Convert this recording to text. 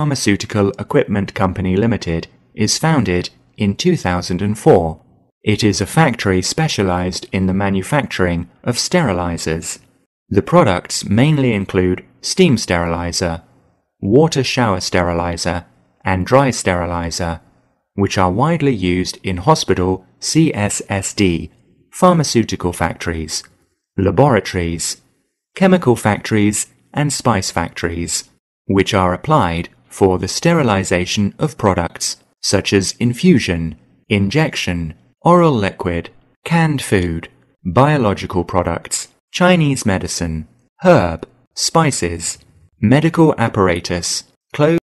Pharmaceutical Equipment Company Limited is founded in 2004. It is a factory specialized in the manufacturing of sterilizers. The products mainly include steam sterilizer, water shower sterilizer, and dry sterilizer, which are widely used in hospital CSSD, pharmaceutical factories, laboratories, chemical factories, and spice factories, which are applied for the sterilization of products such as infusion, injection, oral liquid, canned food, biological products, Chinese medicine, herb, spices, medical apparatus, clothes.